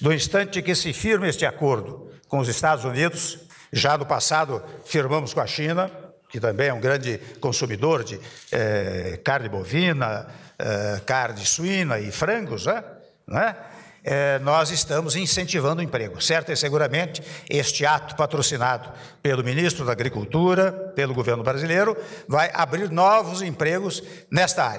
do instante que se firma este acordo com os Estados Unidos, já no passado firmamos com a China, que também é um grande consumidor de eh, carne bovina, eh, carne suína e frangos, né? né? Eh, nós estamos incentivando o emprego. Certo e seguramente este ato patrocinado pelo ministro da Agricultura, pelo governo brasileiro, vai abrir novos empregos nesta área.